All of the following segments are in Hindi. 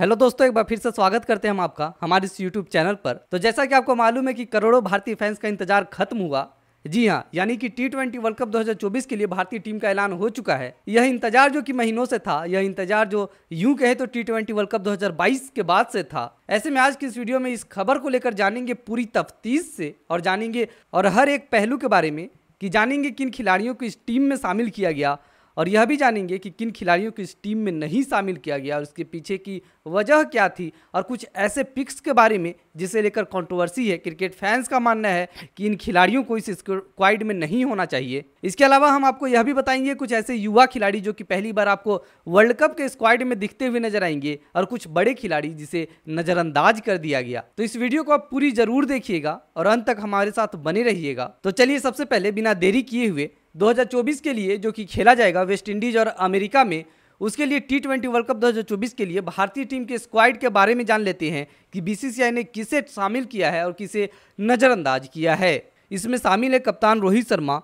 हेलो दोस्तों एक बार फिर से स्वागत करते हैं हम आपका हमारे इस यूट्यूब चैनल पर तो जैसा कि आपको मालूम है कि करोड़ों भारतीय फैंस का इंतजार खत्म हुआ जी हाँ यानी कि टी ट्वेंटी वर्ल्ड कप 2024 के लिए भारतीय टीम का ऐलान हो चुका है यह इंतजार जो कि महीनों से था यह इंतजार जो यूं कहे तो टी ट्वेंटी वर्ल्ड कप 2022 के बाद से था ऐसे में आज की इस वीडियो में इस खबर को लेकर जानेंगे पूरी तफ्तीश से और जानेंगे और हर एक पहलू के बारे में कि जानेंगे किन खिलाड़ियों को इस टीम में शामिल किया गया और यह भी जानेंगे कि किन खिलाड़ियों को इस टीम में नहीं शामिल किया गया और उसके पीछे की वजह क्या थी और कुछ ऐसे पिक्स के बारे में जिसे लेकर कंट्रोवर्सी है क्रिकेट फैंस का मानना है कि इन खिलाड़ियों को इस स्क्वाइड में नहीं होना चाहिए इसके अलावा हम आपको यह भी बताएंगे कुछ ऐसे युवा खिलाड़ी जो कि पहली बार आपको वर्ल्ड कप के स्क्वाइड में दिखते हुए नजर आएंगे और कुछ बड़े खिलाड़ी जिसे नज़रअंदाज कर दिया गया तो इस वीडियो को आप पूरी जरूर देखिएगा और अंत तक हमारे साथ बने रहिएगा तो चलिए सबसे पहले बिना देरी किए हुए 2024 के लिए जो कि खेला जाएगा वेस्ट इंडीज और अमेरिका में उसके लिए टी ट्वेंटी वर्ल्ड कप 2024 के लिए भारतीय टीम के स्क्वाड के बारे में जान लेते हैं कि बीसीसीआई ने किसे शामिल किया है और किसे नज़रअंदाज किया है इसमें शामिल है कप्तान रोहित शर्मा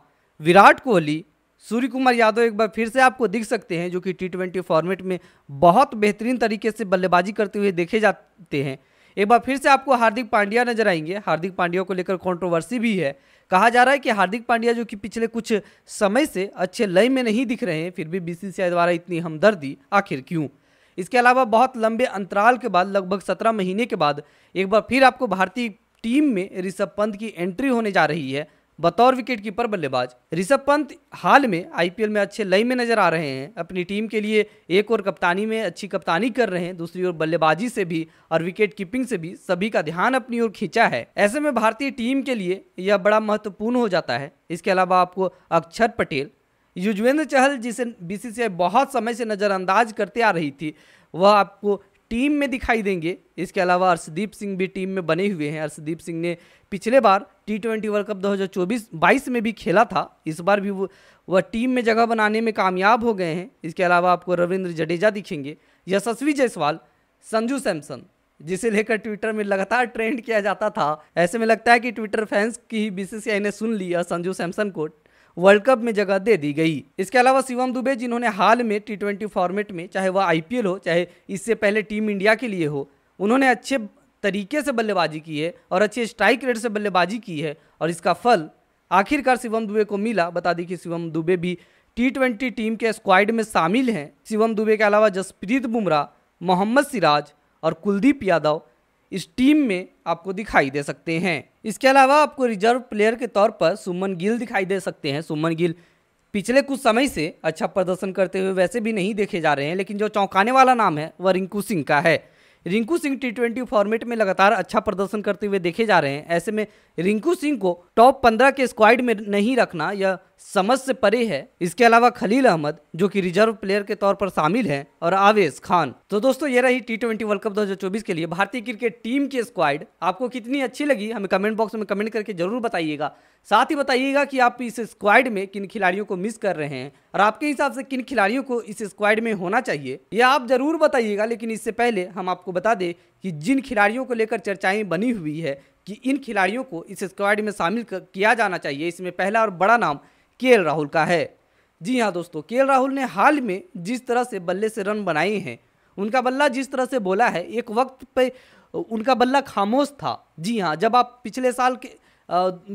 विराट कोहली सूर्य कुमार यादव एक बार फिर से आपको दिख सकते हैं जो कि टी ट्वेंटी फॉर्मेट में बहुत बेहतरीन तरीके से बल्लेबाजी करते हुए देखे जाते हैं एक बार फिर से आपको हार्दिक पांड्या नजर आएंगे हार्दिक पांड्या को लेकर कंट्रोवर्सी भी है कहा जा रहा है कि हार्दिक पांड्या जो कि पिछले कुछ समय से अच्छे लय में नहीं दिख रहे हैं फिर भी बीसीसीआई द्वारा इतनी हमदर्दी आखिर क्यों इसके अलावा बहुत लंबे अंतराल के बाद लगभग सत्रह महीने के बाद एक बार फिर आपको भारतीय टीम में ऋषभ पंत की एंट्री होने जा रही है बतौर विकेट कीपर बल्लेबाज ऋषभ पंत हाल में आईपीएल में अच्छे लय में नजर आ रहे हैं अपनी टीम के लिए एक और कप्तानी में अच्छी कप्तानी कर रहे हैं दूसरी ओर बल्लेबाजी से भी और विकेट कीपिंग से भी सभी का ध्यान अपनी ओर खींचा है ऐसे में भारतीय टीम के लिए यह बड़ा महत्वपूर्ण हो जाता है इसके अलावा आपको अक्षर पटेल युजवेंद्र चहल जिसे बीसीसीआई बहुत समय से नज़रअंदाज करते आ रही थी वह आपको टीम में दिखाई देंगे इसके अलावा अर्षदीप सिंह भी टीम में बने हुए हैं अर्षदीप सिंह ने पिछले बार टी ट्वेंटी वर्ल्ड कप 2024-22 में भी खेला था इस बार भी वो वह टीम में जगह बनाने में कामयाब हो गए हैं इसके अलावा आपको रविंद्र जडेजा दिखेंगे यशस्वी जायसवाल संजू सैमसन जिसे लेकर ट्विटर में लगातार ट्रेंड किया जाता था ऐसे में लगता है कि ट्विटर फैंस की बीसीसीआई ने सुन लिया संजू सैमसन को वर्ल्ड कप में जगह दे दी गई इसके अलावा शिवम दुबे जिन्होंने हाल में टी ट्वेंटी फॉर्मेट में चाहे वह आई हो चाहे इससे पहले टीम इंडिया के लिए हो उन्होंने अच्छे तरीके से बल्लेबाजी की है और अच्छे स्ट्राइक रेट से बल्लेबाजी की है और इसका फल आखिरकार शिवम दुबे को मिला बता दी कि शिवम दुबे भी टी ट्वेंटी टीम के स्क्वाड में शामिल हैं शिवम दुबे के अलावा जसप्रीत बुमराह मोहम्मद सिराज और कुलदीप यादव इस टीम में आपको दिखाई दे सकते हैं इसके अलावा आपको रिजर्व प्लेयर के तौर पर सुमन गिल दिखाई दे सकते हैं सुमन गिल पिछले कुछ समय से अच्छा प्रदर्शन करते हुए वैसे भी नहीं देखे जा रहे हैं लेकिन जो चौंकाने वाला नाम है वह रिंकू सिंह का है Rinku Singh T twenty format में लगातार अच्छा प्रदर्शन करते हुए देखे जा रहे हैं ऐसे में रिंकू सिंह को टॉप पंद्रह के स्क्वाड में नहीं रखना यह समझ से परे है इसके अलावा खलील अहमद जो कि रिजर्व प्लेयर के तौर पर शामिल हैं और आवेश खान तो दोस्तों ये रही टी ट्वेंटी वर्ल्ड कप 2024 के लिए भारतीय क्रिकेट टीम की स्क्वाड आपको कितनी अच्छी लगी हमें कमेंट बॉक्स में कमेंट करके जरूर बताइएगा साथ ही बताइएगा कि आप इस स्क्वाड में किन खिलाड़ियों को मिस कर रहे हैं और आपके हिसाब से किन खिलाड़ियों को इस स्क्वाड में होना चाहिए यह आप जरूर बताइएगा लेकिन इससे पहले हम आपको बता दें कि जिन खिलाड़ियों को लेकर चर्चाएं बनी हुई है कि इन खिलाड़ियों को इस स्क्वाड में शामिल किया जाना चाहिए इसमें पहला और बड़ा नाम के राहुल का है जी हाँ दोस्तों के राहुल ने हाल में जिस तरह से बल्ले से रन बनाए हैं उनका बल्ला जिस तरह से बोला है एक वक्त पे उनका बल्ला खामोश था जी हाँ जब आप पिछले साल के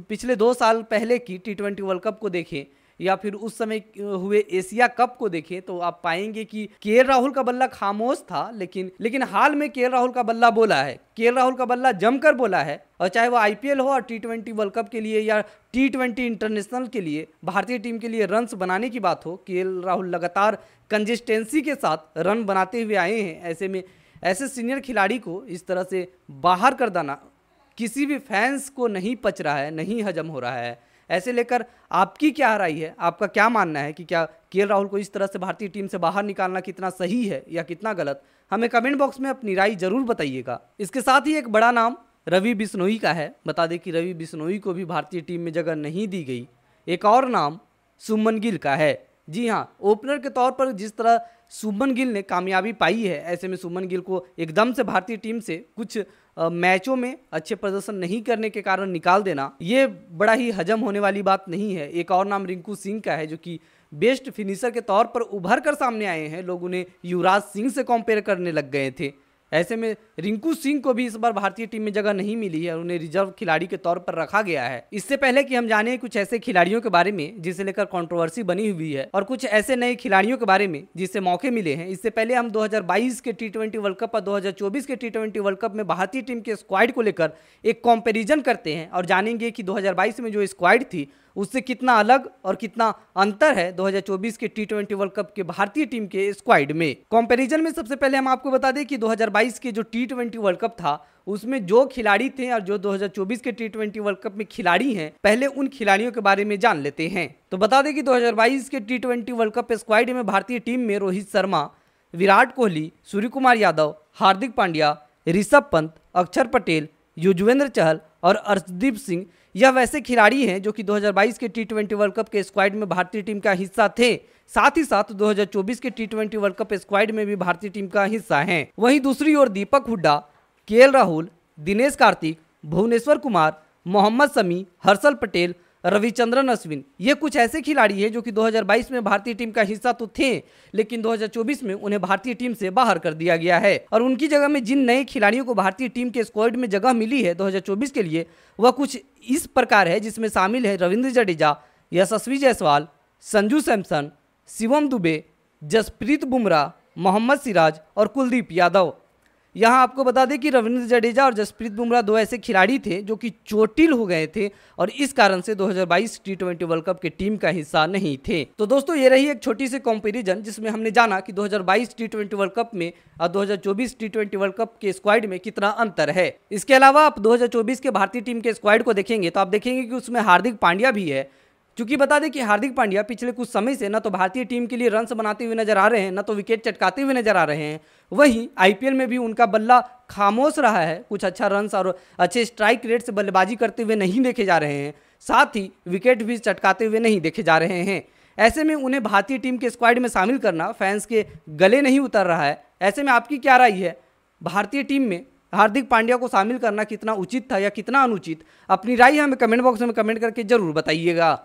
पिछले दो साल पहले की टी ट्वेंटी वर्ल्ड कप को देखें या फिर उस समय हुए एशिया कप को देखें तो आप पाएंगे कि के राहुल का बल्ला खामोश था लेकिन लेकिन हाल में के राहुल का बल्ला बोला है के राहुल का बल्ला जमकर बोला है और चाहे वो आईपीएल हो और टी ट्वेंटी वर्ल्ड कप के लिए या टी ट्वेंटी इंटरनेशनल के लिए भारतीय टीम के लिए रन्स बनाने की बात हो के राहुल लगातार कंजिस्टेंसी के साथ रन बनाते हुए आए हैं ऐसे में ऐसे सीनियर खिलाड़ी को इस तरह से बाहर कर देना किसी भी फैंस को नहीं पच रहा है नहीं हजम हो रहा है ऐसे लेकर आपकी क्या राय है आपका क्या मानना है कि क्या के राहुल को इस तरह से भारतीय टीम से बाहर निकालना कितना सही है या कितना गलत हमें कमेंट बॉक्स में अपनी राय जरूर बताइएगा इसके साथ ही एक बड़ा नाम रवि बिश्नोई का है बता दें कि रवि बिश्नोई को भी भारतीय टीम में जगह नहीं दी गई एक और नाम सुमन गिल का है जी हाँ ओपनर के तौर पर जिस तरह सुमन गिल ने कामयाबी पाई है ऐसे में सुमन गिल को एकदम से भारतीय टीम से कुछ मैचों में अच्छे प्रदर्शन नहीं करने के कारण निकाल देना ये बड़ा ही हजम होने वाली बात नहीं है एक और नाम रिंकू सिंह का है जो कि बेस्ट फिनिशर के तौर पर उभर कर सामने आए हैं लोग उन्हें युवराज सिंह से कंपेयर करने लग गए थे ऐसे में रिंकू सिंह को भी इस बार भारतीय टीम में जगह नहीं मिली है और उन्हें रिजर्व खिलाड़ी के तौर पर रखा गया है इससे पहले कि हम जाने कुछ ऐसे खिलाड़ियों के बारे में जिसे लेकर कंट्रोवर्सी बनी हुई है और कुछ ऐसे नए खिलाड़ियों के बारे में जिसे मौके मिले हैं इससे पहले हम 2022 के टी वर्ल्ड कप और दो के टी वर्ल्ड कप में भारतीय टीम के स्क्वाड को लेकर एक कॉम्पेरिजन करते हैं और जानेंगे कि दो में जो स्क्वाड थी उससे कितना अलग और कितना अंतर है 2024 के टी ट्वेंटी वर्ल्ड कप के भारतीय टीम के स्क्वाड में कंपैरिजन में सबसे पहले हम आपको बता दें कि 2022 के जो टी ट्वेंटी वर्ल्ड कप था उसमें जो खिलाड़ी थे और जो 2024 के टी ट्वेंटी वर्ल्ड कप में खिलाड़ी हैं पहले उन खिलाड़ियों के बारे में जान लेते हैं तो बता दें कि 2022 के T twenty world cup squad में भारतीय टीम में रोहित शर्मा विराट कोहली सूर्य कुमार यादव हार्दिक पांड्या ऋषभ पंत अक्षर पटेल युजवेंद्र चहल और अर्शदीप सिंह यह वैसे खिलाड़ी हैं जो कि 2022 के टी ट्वेंटी वर्ल्ड कप के स्क्वाड में भारतीय टीम का हिस्सा थे साथ ही साथ 2024 के T twenty world cup squad में भी भारतीय टीम का हिस्सा हैं वहीं दूसरी ओर दीपक हुड्डा के राहुल दिनेश कार्तिक भुवनेश्वर कुमार मोहम्मद समी हर्षल पटेल रविचंद्रन अश्विन ये कुछ ऐसे खिलाड़ी हैं जो कि 2022 में भारतीय टीम का हिस्सा तो थे लेकिन 2024 में उन्हें भारतीय टीम से बाहर कर दिया गया है और उनकी जगह में जिन नए खिलाड़ियों को भारतीय टीम के स्क्वाड में जगह मिली है 2024 के लिए वह कुछ इस प्रकार है जिसमें शामिल है रविंद्र जडेजा यशस्वी जायसवाल संजू सैमसन शिवम दुबे जसप्रीत बुमराह मोहम्मद सिराज और कुलदीप यादव यहाँ आपको बता दें कि रविंद्र जडेजा और जसप्रीत बुमराह दो ऐसे खिलाड़ी थे जो कि चोटिल हो गए थे और इस कारण से 2022 टी ट्वेंटी वर्ल्ड कप के टीम का हिस्सा नहीं थे तो दोस्तों ये रही एक छोटी सी कॉम्पेरिजन जिसमें हमने जाना कि 2022 टी ट्वेंटी वर्ल्ड कप में और 2024 टी ट्वेंटी वर्ल्ड कप के स्क्वाड में कितना अंतर है इसके अलावा आप दो के भारतीय टीम के स्क्वाड को देखेंगे तो आप देखेंगे कि उसमें हार्दिक पांड्या भी है क्योंकि बता दें कि हार्दिक पांड्या पिछले कुछ समय से न तो भारतीय टीम के लिए रन्स बनाते हुए नजर आ रहे हैं न तो विकेट चटकाते हुए नजर आ रहे हैं वहीं आईपीएल में भी उनका बल्ला खामोश रहा है कुछ अच्छा रन्स और अच्छे स्ट्राइक रेट से बल्लेबाजी करते हुए नहीं देखे जा रहे हैं साथ ही विकेट भी चटकाते हुए नहीं देखे जा रहे हैं ऐसे में उन्हें भारतीय टीम के स्क्वाड में शामिल करना फैंस के गले नहीं उतर रहा है ऐसे में आपकी क्या राय है भारतीय टीम में हार्दिक पांड्या को शामिल करना कितना उचित था या कितना अनुचित अपनी राय हमें कमेंट बॉक्स में कमेंट करके जरूर बताइएगा